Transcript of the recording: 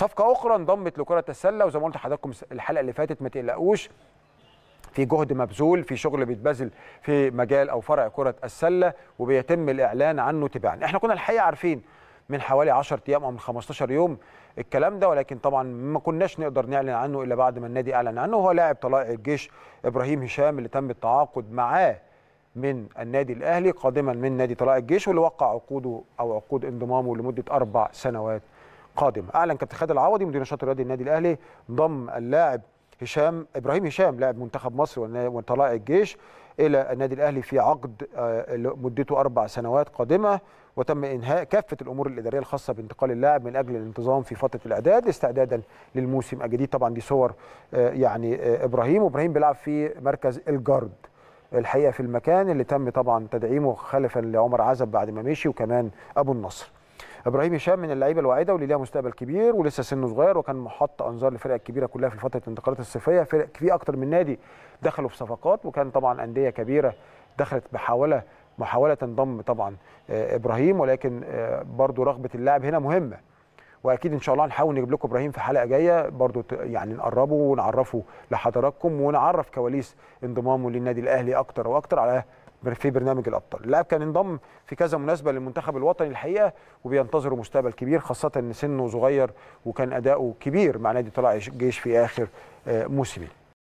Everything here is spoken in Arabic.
صفقه اخرى انضمت لكره السله وزي ما قلت لحضراتكم الحلقه اللي فاتت ما تقلقوش في جهد مبذول في شغل بيتبذل في مجال او فرع كره السله وبيتم الاعلان عنه تباعا احنا كنا الحقيقه عارفين من حوالي 10 ايام او من 15 يوم الكلام ده ولكن طبعا ما كناش نقدر نعلن عنه الا بعد ما النادي اعلن عنه هو لاعب طلائع الجيش ابراهيم هشام اللي تم التعاقد معاه من النادي الاهلي قادما من نادي طلائع الجيش واللي وقع عقوده او عقود انضمامه لمده اربع سنوات قادم اعلن كابتن خالد العوضي مدير نشاط رياضي النادي الاهلي ضم اللاعب هشام ابراهيم هشام لاعب منتخب مصر وطلائع الجيش الى النادي الاهلي في عقد آه، مدته اربع سنوات قادمه وتم انهاء كافه الامور الاداريه الخاصه بانتقال اللاعب من اجل الانتظام في فتره الاعداد استعدادا للموسم الجديد طبعا دي صور آه، يعني آه، ابراهيم وابراهيم بيلعب في مركز الجارد الحقيقه في المكان اللي تم طبعا تدعيمه خلفا لعمر عزب بعد ما مشي وكمان ابو النصر ابراهيم هشام من اللعيبه الواعده واللي ليها مستقبل كبير ولسه سنه صغير وكان محط انظار الفرق الكبيره كلها في فتره الانتقالات الصيفيه فرق في اكتر من نادي دخلوا في صفقات وكان طبعا انديه كبيره دخلت بحاوله محاوله تنضم طبعا آه، ابراهيم ولكن آه، برضو رغبه اللاعب هنا مهمه واكيد ان شاء الله هنحاول نجيب لكم ابراهيم في حلقه جايه برضو يعني نقربه ونعرفه لحضراتكم ونعرف كواليس انضمامه للنادي الاهلي اكتر واكتر على في برنامج الابطال اللاعب كان انضم في كذا مناسبه للمنتخب الوطني الحقيقه وبينتظروا مستقبل كبير خاصه ان سنه صغير وكان اداؤه كبير مع نادي طلائع الجيش في اخر آه، موسمين